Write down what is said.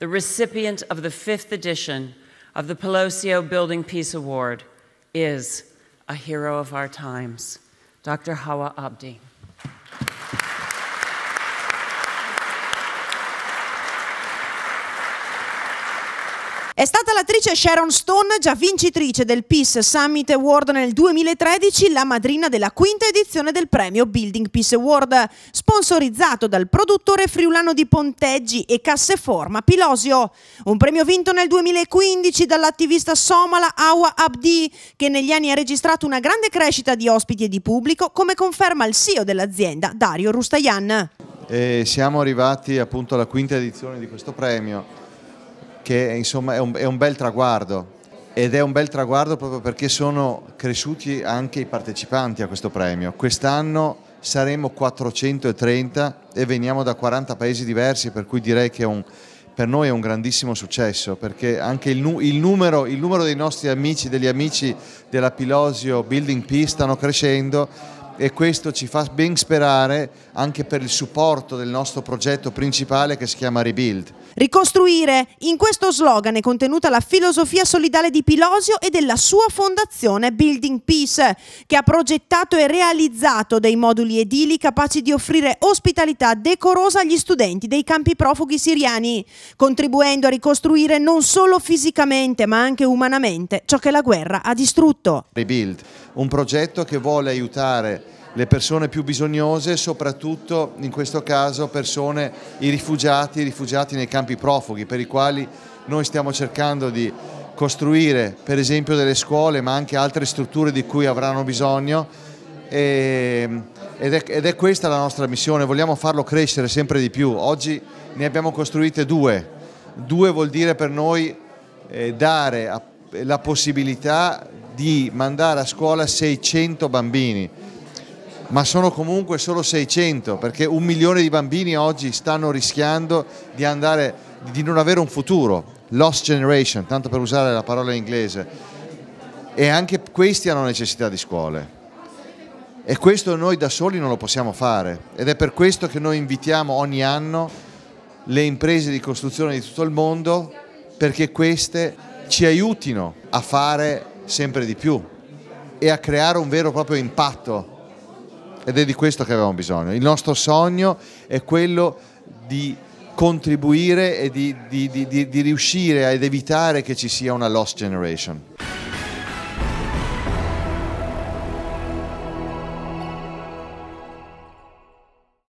the recipient of the fifth edition of the Pelosio Building Peace Award, is a hero of our times, Dr. Hawa Abdi. È stata l'attrice Sharon Stone, già vincitrice del Peace Summit Award nel 2013, la madrina della quinta edizione del premio Building Peace Award, sponsorizzato dal produttore friulano di ponteggi e casseforma Pilosio. Un premio vinto nel 2015 dall'attivista somala Awa Abdi, che negli anni ha registrato una grande crescita di ospiti e di pubblico, come conferma il CEO dell'azienda, Dario Rustayan. E eh, siamo arrivati appunto alla quinta edizione di questo premio che insomma è un, è un bel traguardo ed è un bel traguardo proprio perché sono cresciuti anche i partecipanti a questo premio. Quest'anno saremo 430 e veniamo da 40 paesi diversi, per cui direi che un, per noi è un grandissimo successo, perché anche il, il, numero, il numero dei nostri amici, degli amici della Pilosio Building Peace stanno crescendo e questo ci fa ben sperare anche per il supporto del nostro progetto principale che si chiama Rebuild. Ricostruire, in questo slogan è contenuta la filosofia solidale di Pilosio e della sua fondazione Building Peace, che ha progettato e realizzato dei moduli edili capaci di offrire ospitalità decorosa agli studenti dei campi profughi siriani, contribuendo a ricostruire non solo fisicamente ma anche umanamente ciò che la guerra ha distrutto. Rebuild un progetto che vuole aiutare le persone più bisognose, soprattutto in questo caso persone, i rifugiati, i rifugiati nei campi profughi, per i quali noi stiamo cercando di costruire per esempio delle scuole ma anche altre strutture di cui avranno bisogno e, ehm, ed, è, ed, è, questa la nostra missione, vogliamo farlo crescere sempre di più. Oggi ne abbiamo costruite due, due vuol dire per noi eh, dare la possibilità di mandare a scuola 600 bambini, ma sono comunque solo 600 perché un milione di bambini oggi stanno rischiando di, andare, di non avere un futuro, lost generation, tanto per usare la parola in inglese. E anche questi hanno necessità di scuole. E questo noi da soli non lo possiamo fare ed è per questo che noi invitiamo ogni anno le imprese di costruzione di tutto il mondo perché queste ci aiutino a fare sempre di più e a creare un vero e proprio impatto. Ed è di questo che avevamo bisogno. Il nostro sogno è quello di contribuire e di, di, di, di riuscire ad evitare che ci sia una lost generation.